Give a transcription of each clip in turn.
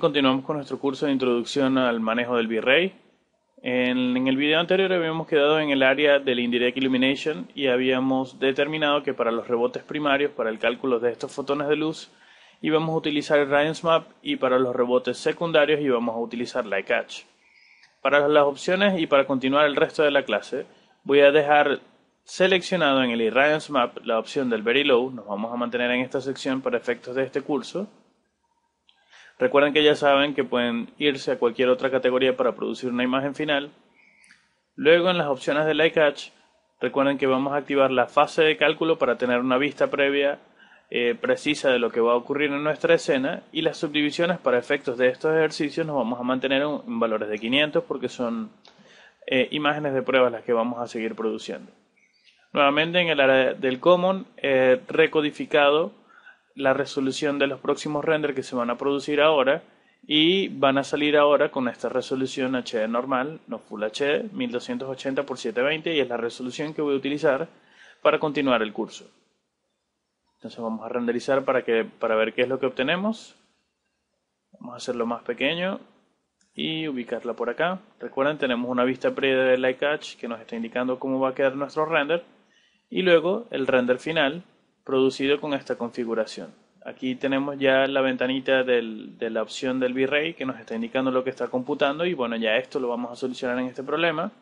continuamos con nuestro curso de introducción al manejo del V-Ray. En, el video anterior habíamos quedado en el área del Indirect Illumination y habíamos determinado que para los rebotes primarios, para el cálculo de estos fotones de luz, íbamos a utilizar el Map y para los rebotes secundarios íbamos a utilizar Light Catch. Para las opciones y para continuar el resto de la clase, voy a dejar seleccionado en el Irradiance Map la opción del Very Low, nos vamos a mantener en esta sección para efectos de este curso, Recuerden que ya saben que pueden irse a cualquier otra categoría para producir una imagen final. Luego en las opciones de Light Catch, recuerden que vamos a activar la fase de cálculo para tener una vista previa eh, precisa de lo que va a ocurrir en nuestra escena y las subdivisiones para efectos de estos ejercicios nos vamos a mantener en, valores de 500 porque son eh, imágenes de pruebas las que vamos a seguir produciendo. Nuevamente en el área del Common, eh, recodificado, la resolución de los próximos renders que se van a producir ahora y van a salir ahora con esta resolución HD normal, no Full HD, 1280x720 y es la resolución que voy a utilizar para continuar el curso. Entonces vamos a renderizar para, que, para ver qué es lo que obtenemos. Vamos a hacerlo más pequeño y ubicarla por acá. Recuerden, tenemos una vista previa de Catch que nos está indicando cómo va a quedar nuestro render y luego el render final producido con esta configuración. Aquí tenemos ya la ventanita de la opción del V-Ray que nos está indicando lo que está computando y bueno, ya esto lo vamos a solucionar en este problema.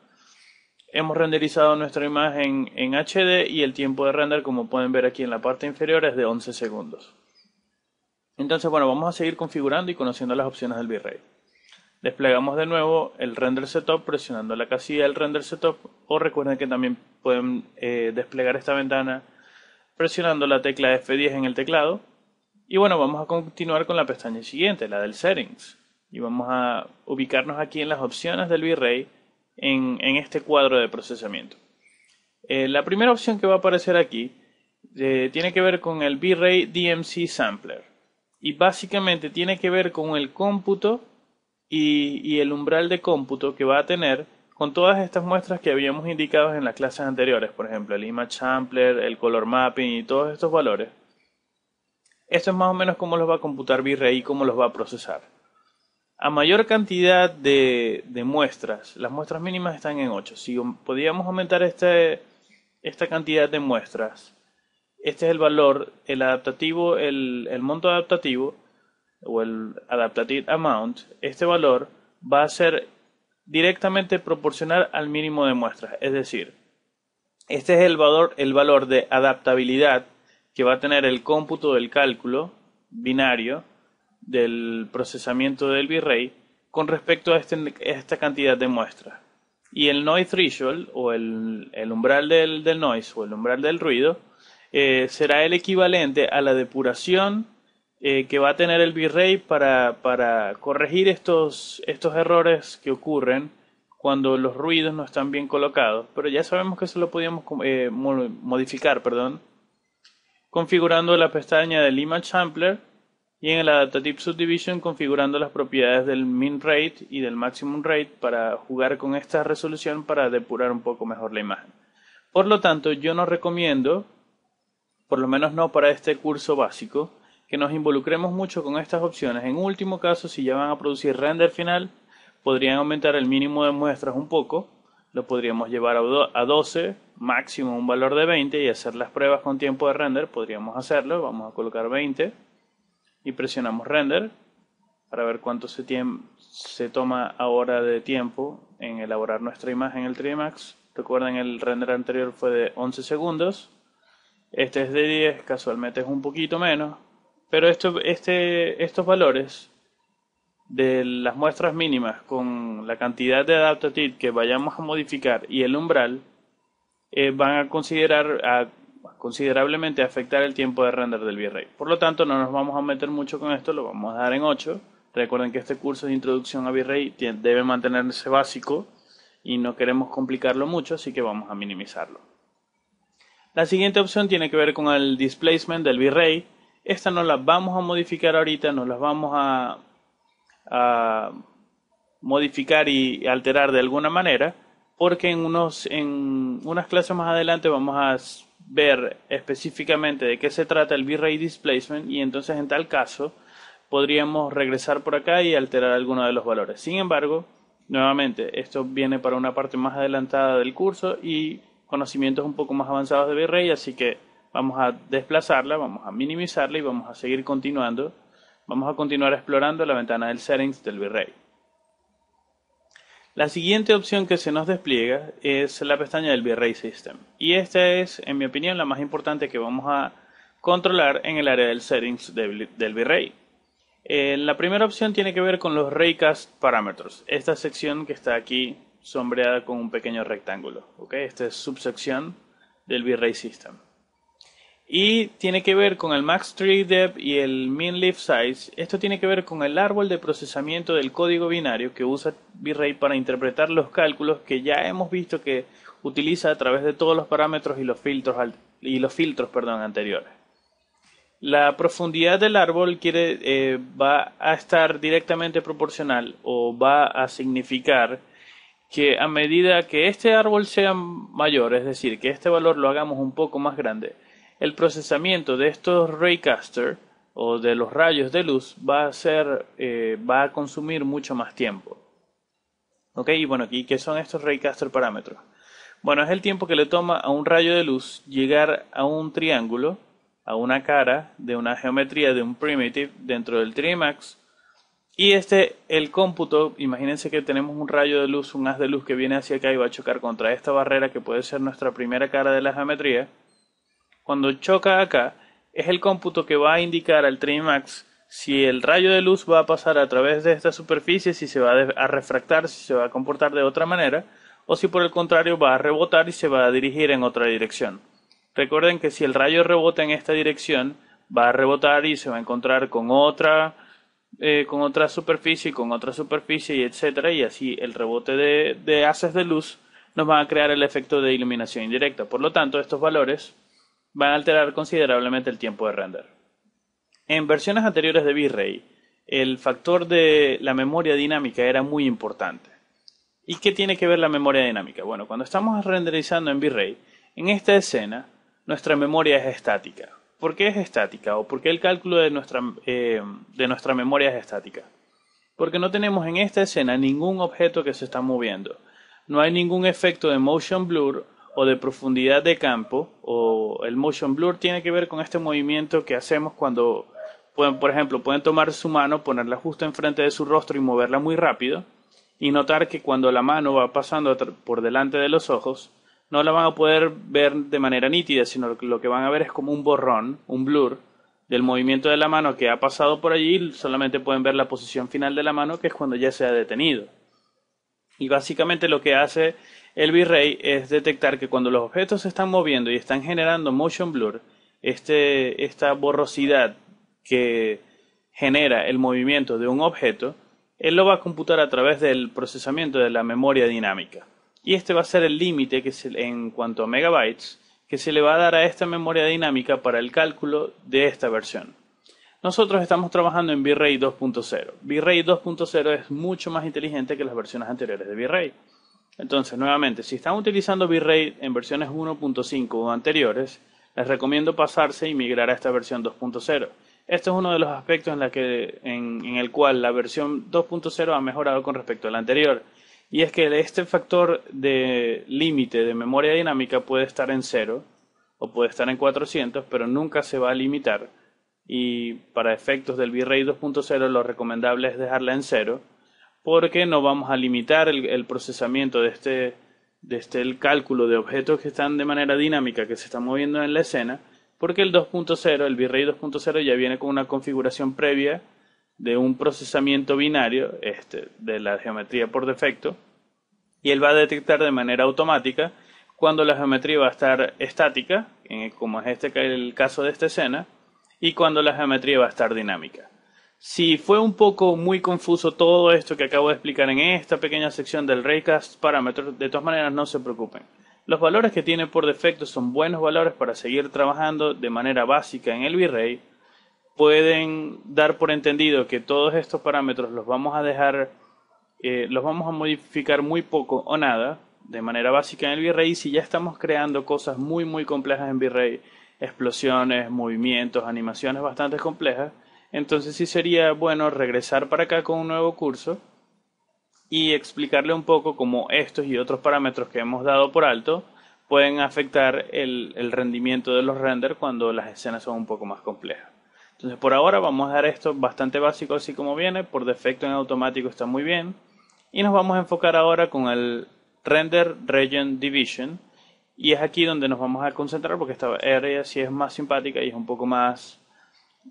Hemos renderizado nuestra imagen en HD y el tiempo de render, como pueden ver aquí en la parte inferior, es de 11 segundos. Entonces, bueno, vamos a seguir configurando y conociendo las opciones del V-Ray Desplegamos de nuevo el render setup presionando la casilla del render setup o recuerden que también pueden eh, desplegar esta ventana presionando la tecla F10 en el teclado. Y bueno, vamos a continuar con la pestaña siguiente, la del Settings. Y vamos a ubicarnos aquí en las opciones del v en, en este cuadro de procesamiento. Eh, la primera opción que va a aparecer aquí eh, tiene que ver con el V-Ray DMC Sampler. Y básicamente tiene que ver con el cómputo y, y el umbral de cómputo que va a tener con todas estas muestras que habíamos indicado en las clases anteriores, por ejemplo, el image sampler, el color mapping y todos estos valores, esto es más o menos cómo los va a computar V-Ray y cómo los va a procesar. A mayor cantidad de, de, muestras, las muestras mínimas están en 8. Si podíamos aumentar este, esta cantidad de muestras, este es el valor, el adaptativo, el, el monto adaptativo o el adaptative amount, este valor va a ser directamente proporcional al mínimo de muestras. Es decir, este es el valor, el valor de adaptabilidad que va a tener el cómputo del cálculo binario del procesamiento del virrey con respecto a, este, esta cantidad de muestras. Y el noise threshold o el, umbral del, noise o el umbral del ruido eh, será el equivalente a la depuración eh, que va a tener el virrey para, para corregir estos, errores que ocurren cuando los ruidos no están bien colocados. Pero ya sabemos que eso lo podíamos eh, modificar, perdón, configurando la pestaña del Image Sampler y en el Adaptative Subdivision configurando las propiedades del min rate y del maximum rate para jugar con esta resolución para depurar un poco mejor la imagen. Por lo tanto, yo no recomiendo, por lo menos no para este curso básico, que nos involucremos mucho con estas opciones. En último caso, si ya van a producir render final, podrían aumentar el mínimo de muestras un poco, lo podríamos llevar a 12, máximo un valor de 20 y hacer las pruebas con tiempo de render, podríamos hacerlo, vamos a colocar 20 y presionamos render para ver cuánto se, toma ahora de tiempo en elaborar nuestra imagen en el Max. Recuerden el render anterior fue de 11 segundos, este es de 10, casualmente es un poquito menos, pero este, estos valores de las muestras mínimas con la cantidad de adaptative que vayamos a modificar y el umbral eh, van a considerar a considerablemente afectar el tiempo de render del V-Ray Por lo tanto, no nos vamos a meter mucho con esto, lo vamos a dar en 8. Recuerden que este curso de introducción a V-Ray debe mantenerse básico y no queremos complicarlo mucho, así que vamos a minimizarlo. La siguiente opción tiene que ver con el displacement del V-Ray esta no las vamos a modificar ahorita, no las vamos a, modificar y alterar de alguna manera, porque en, unos, en unas clases más adelante vamos a ver específicamente de qué se trata el V-Ray Displacement y entonces en tal caso podríamos regresar por acá y alterar alguno de los valores. Sin embargo, nuevamente, esto viene para una parte más adelantada del curso y conocimientos un poco más avanzados de V-Ray, así que vamos a desplazarla, vamos a minimizarla y vamos a seguir continuando. Vamos a continuar explorando la ventana del settings del virrey. La siguiente opción que se nos despliega es la pestaña del Virray System. Y esta es, en mi opinión, la más importante que vamos a controlar en el área del settings del, Virrey. Eh, la primera opción tiene que ver con los Raycast Parameters. Esta sección que está aquí sombreada con un pequeño rectángulo. Esta es subsección del Virrey System. Y tiene que ver con el Max tree depth y el Min Leaf Size. Esto tiene que ver con el árbol de procesamiento del código binario que usa v para interpretar los cálculos que ya hemos visto que utiliza a través de todos los parámetros y los filtros, y los filtros anteriores. La profundidad del árbol eh, va a estar directamente proporcional o va a significar que a medida que este árbol sea mayor, es decir, que este valor lo hagamos un poco más grande, el procesamiento de estos raycaster o de los rayos de luz va a ser eh, va a consumir mucho más tiempo ok y bueno qué son estos raycaster parámetros bueno es el tiempo que le toma a un rayo de luz llegar a un triángulo a una cara de una geometría de un primitive dentro del Trimax y este el cómputo imagínense que tenemos un rayo de luz un haz de luz que viene hacia acá y va a chocar contra esta barrera que puede ser nuestra primera cara de la geometría cuando choca acá, es el cómputo que va a indicar al Trimax si el rayo de luz va a pasar a través de esta superficie, si se va a refractar, si se va a comportar de otra manera, o si por el contrario va a rebotar y se va a dirigir en otra dirección. Recuerden que si el rayo rebota en esta dirección, va a rebotar y se va a encontrar con otra, eh, con otra superficie, con otra superficie, y etcétera, y así el rebote de haces de luz nos va a crear el efecto de iluminación indirecta. Por lo tanto, estos valores van a alterar considerablemente el tiempo de render. En versiones anteriores de V-Ray, el factor de la memoria dinámica era muy importante. ¿Y qué tiene que ver la memoria dinámica? Bueno, cuando estamos renderizando en V-Ray, en esta escena nuestra memoria es estática. ¿Por qué es estática? ¿O por qué el cálculo de nuestra, eh, de nuestra memoria es estática? Porque no tenemos en esta escena ningún objeto que se está moviendo. No hay ningún efecto de motion blur o de profundidad de campo o el motion blur tiene que ver con este movimiento que hacemos cuando, pueden, por ejemplo, pueden tomar su mano, ponerla justo enfrente de su rostro y moverla muy rápido y notar que cuando la mano va pasando por delante de los ojos, no la van a poder ver de manera nítida, sino que lo que van a ver es como un borrón, un blur del movimiento de la mano que ha pasado por allí, solamente pueden ver la posición final de la mano, que es cuando ya se ha detenido. Y básicamente lo que hace el V-Ray es detectar que cuando los objetos se están moviendo y están generando motion blur, este, esta borrosidad que genera el movimiento de un objeto, él lo va a computar a través del procesamiento de la memoria dinámica. Y este va a ser el límite en cuanto a megabytes que se le va a dar a esta memoria dinámica para el cálculo de esta versión. Nosotros estamos trabajando en V-Ray 2.0. V-Ray 2.0 es mucho más inteligente que las versiones anteriores de V-Ray. Entonces, nuevamente, si están utilizando V-Ray en versiones 1.5 o anteriores, les recomiendo pasarse y migrar a esta versión 2.0. Este es uno de los aspectos en, en el cual la versión 2.0 ha mejorado con respecto a la anterior. Y es que este factor de límite de memoria dinámica puede estar en 0 o puede estar en 400, pero nunca se va a limitar y para efectos del Virrey 2.0 lo recomendable es dejarla en cero porque no vamos a limitar el, procesamiento este, de este, el cálculo de objetos que están de manera dinámica, que se están moviendo en la escena, porque el 2.0, el Virrey 2.0 ya viene con una configuración previa de un procesamiento binario este, de la geometría por defecto y él va a detectar de manera automática cuando la geometría va a estar estática, como es este, el caso de esta escena, y cuando la geometría va a estar dinámica. Si fue un poco muy confuso todo esto que acabo de explicar en esta pequeña sección del Raycast parámetros, de todas maneras no se preocupen. Los valores que tiene por defecto son buenos valores para seguir trabajando de manera básica en el V-Ray. Pueden dar por entendido que todos estos parámetros los vamos a dejar, eh, los vamos a modificar muy poco o nada de manera básica en el Virrey. Si ya estamos creando cosas muy muy complejas en V-Ray, explosiones, movimientos, animaciones bastante complejas. Entonces sí sería bueno regresar para acá con un nuevo curso y explicarle un poco cómo estos y otros parámetros que hemos dado por alto pueden afectar el, el rendimiento de los renders cuando las escenas son un poco más complejas. Entonces por ahora vamos a dar esto bastante básico así como viene, por defecto en automático está muy bien. Y nos vamos a enfocar ahora con el Render Region Division, y es aquí donde nos vamos a concentrar porque esta área sí es más simpática y es un poco más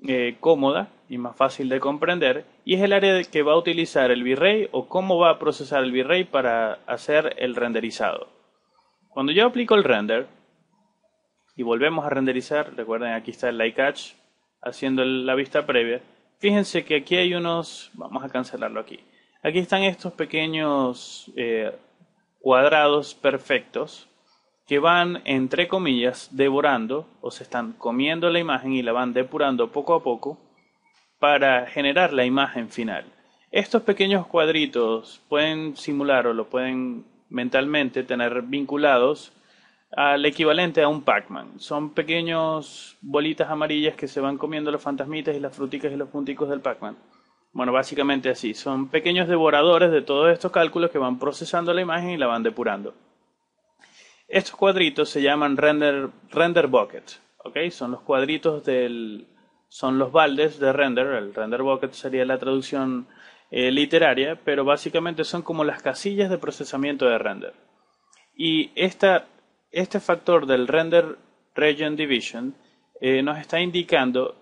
eh, cómoda y más fácil de comprender. Y es el área que va a utilizar el V-Ray o cómo va a procesar el V-Ray para hacer el renderizado. Cuando yo aplico el render y volvemos a renderizar, recuerden aquí está el light catch haciendo la vista previa. Fíjense que aquí hay unos, vamos a cancelarlo aquí. Aquí están estos pequeños eh, cuadrados perfectos que van, entre comillas, devorando o se están comiendo la imagen y la van depurando poco a poco para generar la imagen final. Estos pequeños cuadritos pueden simular o lo pueden mentalmente tener vinculados al equivalente a un Pac-Man. Son pequeños bolitas amarillas que se van comiendo los fantasmitas y las fruticas y los punticos del Pac-Man. Bueno, básicamente así. Son pequeños devoradores de todos estos cálculos que van procesando la imagen y la van depurando. Estos cuadritos se llaman render, render bucket, ¿ok? Son los cuadritos del... son los baldes de render, el render bucket sería la traducción eh, literaria, pero básicamente son como las casillas de procesamiento de render. Y esta, este factor del render region division eh, nos está indicando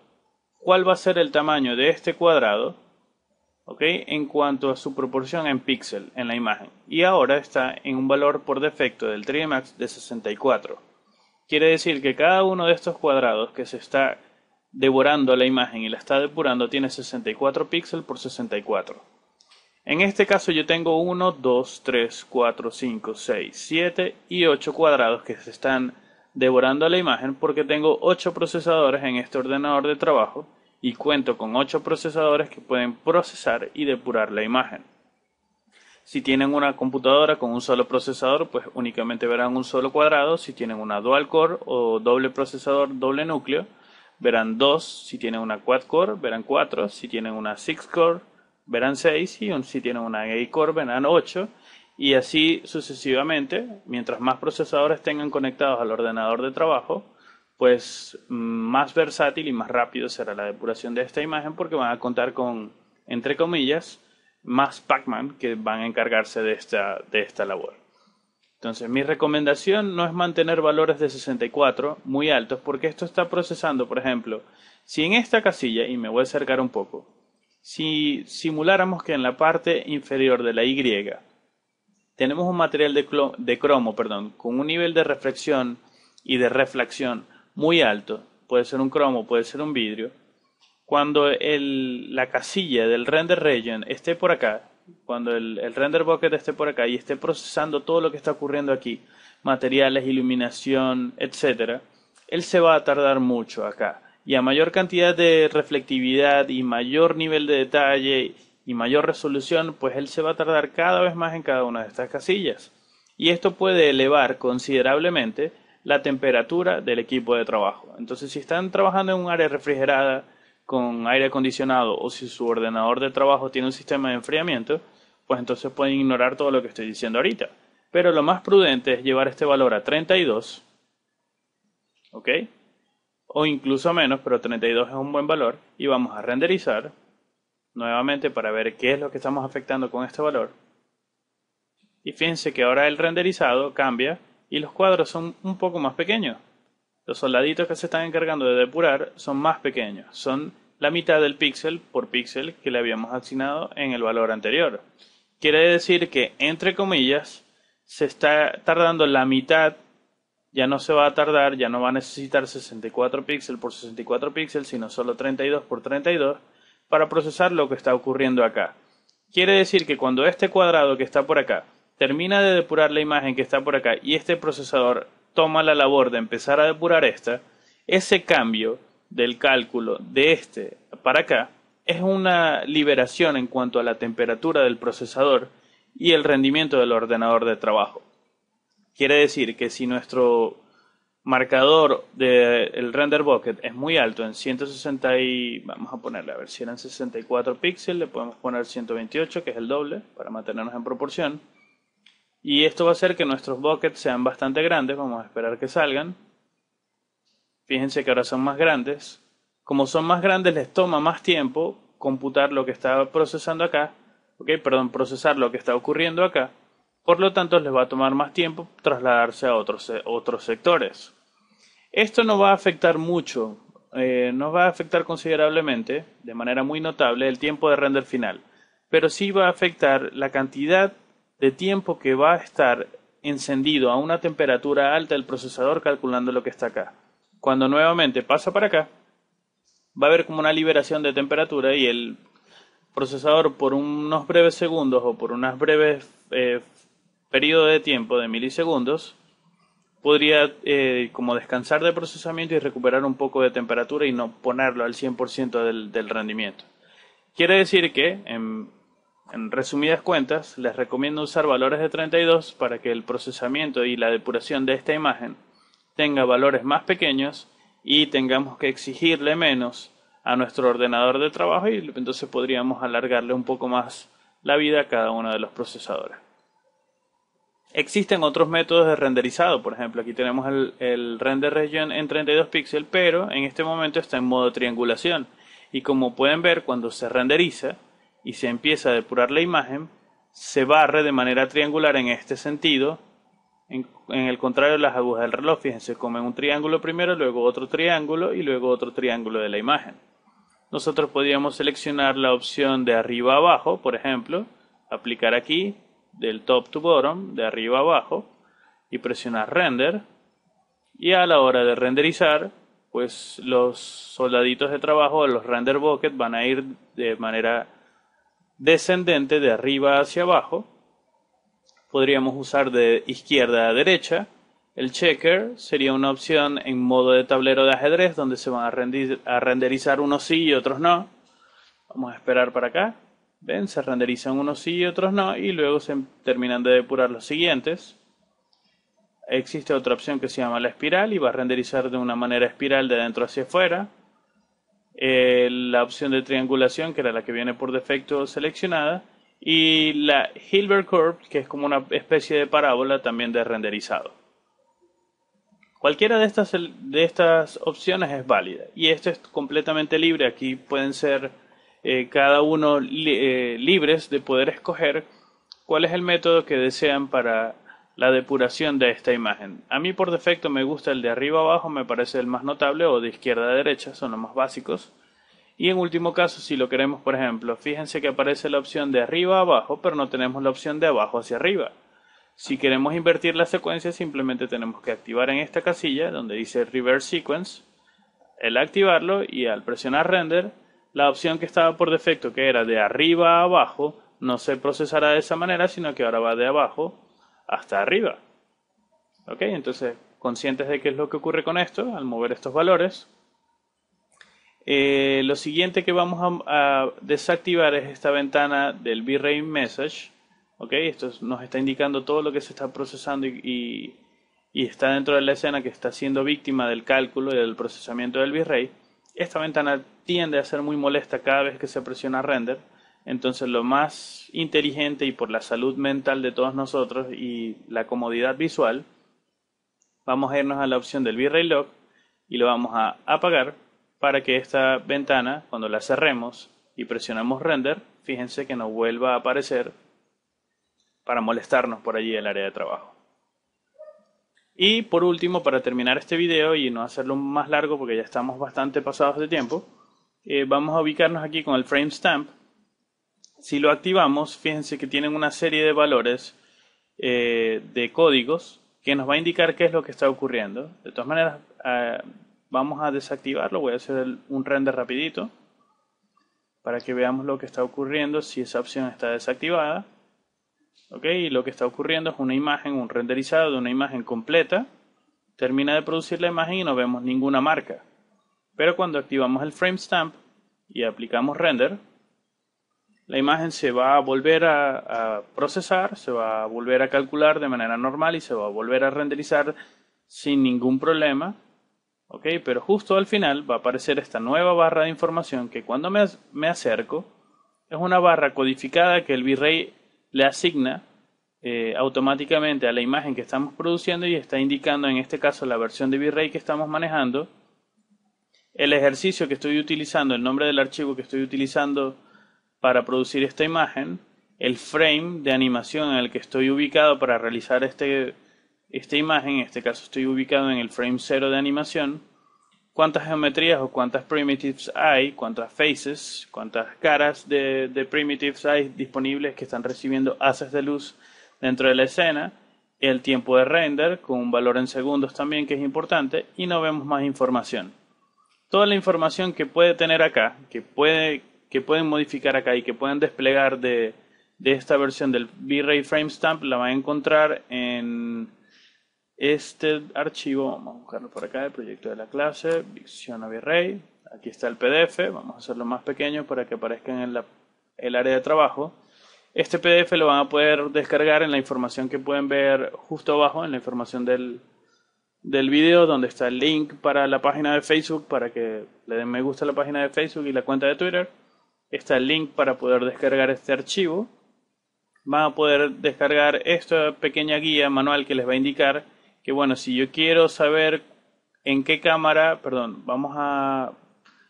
cuál va a ser el tamaño de este cuadrado en cuanto a su proporción en píxel en la imagen y ahora está en un valor por defecto del 3 Max de 64. Quiere decir que cada uno de estos cuadrados que se está devorando la imagen y la está depurando tiene 64 píxeles por 64. En este caso yo tengo 1, 2, 3, 4, 5, 6, 7 y 8 cuadrados que se están devorando la imagen porque tengo 8 procesadores en este ordenador de trabajo y cuento con 8 procesadores que pueden procesar y depurar la imagen. Si tienen una computadora con un solo procesador, pues únicamente verán un solo cuadrado. Si tienen una dual core o doble procesador, doble núcleo, verán dos. Si tienen una quad core, verán cuatro. Si tienen una six core, verán seis. Y si tienen una eight core, verán ocho. Y así sucesivamente, mientras más procesadores tengan conectados al ordenador de trabajo, pues más versátil y más rápido será la depuración de esta imagen porque van a contar con, entre comillas, más Pac-Man que van a encargarse de esta, de esta labor. Entonces, mi recomendación no es mantener valores de 64 muy altos porque esto está procesando, por ejemplo, si en esta casilla, y me voy a acercar un poco, si simuláramos que en la parte inferior de la Y tenemos un material de, de cromo perdón, con un nivel de reflexión y de reflexión muy alto, puede ser un cromo, puede ser un vidrio, cuando el, la casilla del render region esté por acá, cuando el, el, render bucket esté por acá y esté procesando todo lo que está ocurriendo aquí, materiales, iluminación, etcétera, él se va a tardar mucho acá. Y a mayor cantidad de reflectividad y mayor nivel de detalle y mayor resolución, pues él se va a tardar cada vez más en cada una de estas casillas. Y esto puede elevar considerablemente la temperatura del equipo de trabajo. Entonces, si están trabajando en un área refrigerada con aire acondicionado o si su ordenador de trabajo tiene un sistema de enfriamiento, pues entonces pueden ignorar todo lo que estoy diciendo ahorita. Pero lo más prudente es llevar este valor a 32, ¿ok? O incluso menos, pero 32 es un buen valor y vamos a renderizar nuevamente para ver qué es lo que estamos afectando con este valor. Y fíjense que ahora el renderizado cambia y los cuadros son un poco más pequeños. Los soldaditos que se están encargando de depurar son más pequeños, son la mitad del píxel por píxel que le habíamos asignado en el valor anterior. Quiere decir que, entre comillas, se está tardando la mitad, ya no se va a tardar, ya no va a necesitar 64 píxeles por 64 píxeles, sino solo 32 por 32 para procesar lo que está ocurriendo acá. Quiere decir que cuando este cuadrado que está por acá termina de depurar la imagen que está por acá y este procesador toma la labor de empezar a depurar esta, ese cambio del cálculo de este para acá es una liberación en cuanto a la temperatura del procesador y el rendimiento del ordenador de trabajo. Quiere decir que si nuestro marcador del render bucket es muy alto en 160 y vamos a ponerle a ver si eran 64 píxeles le podemos poner 128 que es el doble para mantenernos en proporción y esto va a hacer que nuestros buckets sean bastante grandes, vamos a esperar que salgan. Fíjense que ahora son más grandes. Como son más grandes les toma más tiempo computar lo que está procesando acá, ok, perdón, procesar lo que está ocurriendo acá. Por lo tanto les va a tomar más tiempo trasladarse a otros, otros sectores. Esto no va a afectar mucho, eh, no va a afectar considerablemente, de manera muy notable, el tiempo de render final, pero sí va a afectar la cantidad de tiempo que va a estar encendido a una temperatura alta el procesador calculando lo que está acá. Cuando nuevamente pasa para acá, va a haber como una liberación de temperatura y el procesador por unos breves segundos o por unos breves eh, periodos de tiempo de milisegundos podría eh, como descansar de procesamiento y recuperar un poco de temperatura y no ponerlo al 100% del, del rendimiento. Quiere decir que en en resumidas cuentas, les recomiendo usar valores de 32 para que el procesamiento y la depuración de esta imagen tenga valores más pequeños y tengamos que exigirle menos a nuestro ordenador de trabajo y entonces podríamos alargarle un poco más la vida a cada uno de los procesadores. Existen otros métodos de renderizado, por ejemplo, aquí tenemos el, render region en 32 píxeles, pero en este momento está en modo triangulación. Y como pueden ver, cuando se renderiza, y se empieza a depurar la imagen, se barre de manera triangular en este sentido. En, el contrario de las agujas del reloj, fíjense, comen un triángulo primero, luego otro triángulo y luego otro triángulo de la imagen. Nosotros podríamos seleccionar la opción de arriba a abajo, por ejemplo, aplicar aquí del top to bottom, de arriba a abajo, y presionar render. Y a la hora de renderizar, pues los soldaditos de trabajo, los render buckets, van a ir de manera descendente de arriba hacia abajo. Podríamos usar de izquierda a derecha. El checker sería una opción en modo de tablero de ajedrez donde se van a, renderizar unos sí y otros no. Vamos a esperar para acá. Ven, se renderizan unos sí y otros no y luego se terminan de depurar los siguientes. Existe otra opción que se llama la espiral y va a renderizar de una manera espiral de dentro hacia afuera. Eh, la opción de triangulación, que era la que viene por defecto seleccionada, y la Hilbert Curve, que es como una especie de parábola también de renderizado. Cualquiera de estas, de estas opciones es válida y esto es completamente libre. Aquí pueden ser eh, cada uno eh, libres de poder escoger cuál es el método que desean para la depuración de esta imagen. A mí por defecto me gusta el de arriba abajo, me parece el más notable, o de izquierda a derecha, son los más básicos. Y en último caso, si lo queremos, por ejemplo, fíjense que aparece la opción de arriba a abajo, pero no tenemos la opción de abajo hacia arriba. Si queremos invertir la secuencia, simplemente tenemos que activar en esta casilla donde dice Reverse Sequence, el activarlo y al presionar Render, la opción que estaba por defecto, que era de arriba a abajo, no se procesará de esa manera, sino que ahora va de abajo hasta arriba. ¿Ok? Entonces, conscientes de qué es lo que ocurre con esto, al mover estos valores, eh, lo siguiente que vamos a, desactivar es esta ventana del V-Ray Message. ¿ok? Esto nos está indicando todo lo que se está procesando y, y, está dentro de la escena que está siendo víctima del cálculo y del procesamiento del V-Ray. Esta ventana tiende a ser muy molesta cada vez que se presiona render. Entonces lo más inteligente y por la salud mental de todos nosotros y la comodidad visual, vamos a irnos a la opción del V-Ray Lock y lo vamos a apagar para que esta ventana, cuando la cerremos y presionamos Render, fíjense que nos vuelva a aparecer para molestarnos por allí el área de trabajo. Y por último, para terminar este video y no hacerlo más largo porque ya estamos bastante pasados de tiempo, eh, vamos a ubicarnos aquí con el frame stamp si lo activamos, fíjense que tienen una serie de valores eh, de códigos que nos va a indicar qué es lo que está ocurriendo. De todas maneras, ah, vamos a desactivarlo. Voy a hacer un render rapidito para que veamos lo que está ocurriendo si esa opción está desactivada. Ok, y lo que está ocurriendo es una imagen, un renderizado de una imagen completa. Termina de producir la imagen y no vemos ninguna marca. Pero cuando activamos el frame stamp y aplicamos render, la imagen se va a volver a, procesar, se va a volver a calcular de manera normal y se va a volver a renderizar sin ningún problema. ¿Ok? Pero justo al final va a aparecer esta nueva barra de información que cuando me, acerco es una barra codificada que el virrey le asigna eh, automáticamente a la imagen que estamos produciendo y está indicando en este caso la versión de virrey que estamos manejando, el ejercicio que estoy utilizando, el nombre del archivo que estoy utilizando, para producir esta imagen, el frame de animación en el que estoy ubicado para realizar este, esta imagen, en este caso estoy ubicado en el frame 0 de animación, cuántas geometrías o cuántas primitives hay, cuántas faces, cuántas caras de, de primitives hay disponibles que están recibiendo haces de luz dentro de la escena, el tiempo de render con un valor en segundos también que es importante y no vemos más información. Toda la información que puede tener acá, que puede que pueden modificar acá y que pueden desplegar de, esta versión del V-Ray Framestamp la van a encontrar en este archivo. Vamos a buscarlo por acá, el proyecto de la clase, a V-Ray. Aquí está el PDF, vamos a hacerlo más pequeño para que aparezcan en el área de trabajo. Este PDF lo van a poder descargar en la información que pueden ver justo abajo, en la información del, del video donde está el link para la página de Facebook para que le den me gusta a la página de Facebook y la cuenta de Twitter está el link para poder descargar este archivo. Van a poder descargar esta pequeña guía manual que les va a indicar que, bueno, si yo quiero saber en qué cámara, perdón, vamos a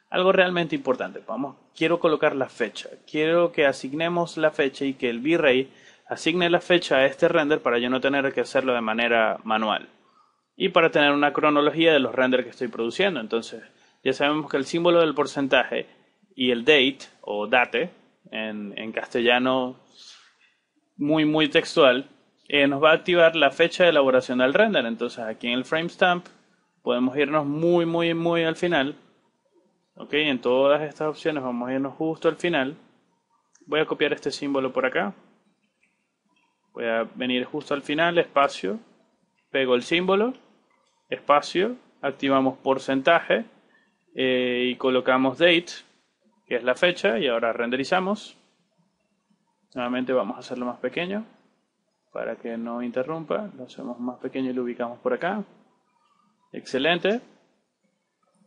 algo realmente importante. Vamos, quiero colocar la fecha. Quiero que asignemos la fecha y que el V-Ray asigne la fecha a este render para yo no tener que hacerlo de manera manual. Y para tener una cronología de los renders que estoy produciendo. Entonces, ya sabemos que el símbolo del porcentaje y el date o date en, en castellano muy muy textual eh, nos va a activar la fecha de elaboración del render entonces aquí en el frame stamp podemos irnos muy muy muy al final ok en todas estas opciones vamos a irnos justo al final voy a copiar este símbolo por acá voy a venir justo al final espacio pego el símbolo espacio activamos porcentaje eh, y colocamos date que es la fecha, y ahora renderizamos. Nuevamente vamos a hacerlo más pequeño para que no interrumpa. Lo hacemos más pequeño y lo ubicamos por acá. Excelente.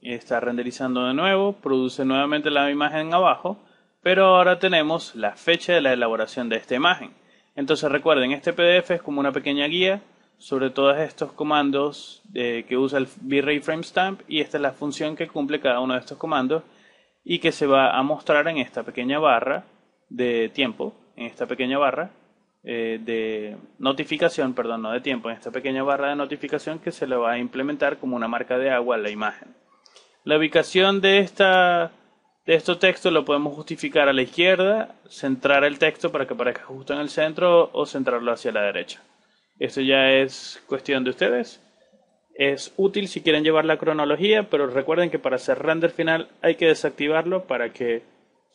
Está renderizando de nuevo, produce nuevamente la imagen abajo, pero ahora tenemos la fecha de la elaboración de esta imagen. Entonces recuerden, este PDF es como una pequeña guía sobre todos estos comandos eh, que usa el V-Ray Stamp y esta es la función que cumple cada uno de estos comandos y que se va a mostrar en esta pequeña barra de tiempo, en esta pequeña barra eh, de notificación, perdón, no de tiempo, en esta pequeña barra de notificación que se le va a implementar como una marca de agua a la imagen. La ubicación de esta de estos textos lo podemos justificar a la izquierda, centrar el texto para que aparezca justo en el centro o centrarlo hacia la derecha. Esto ya es cuestión de ustedes es útil si quieren llevar la cronología, pero recuerden que para hacer render final hay que desactivarlo para que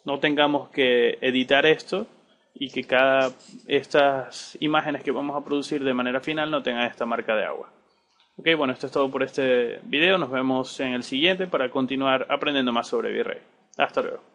no tengamos que editar esto y que cada estas imágenes que vamos a producir de manera final no tengan esta marca de agua. Ok, bueno, esto es todo por este video. Nos vemos en el siguiente para continuar aprendiendo más sobre Virrey. Hasta luego.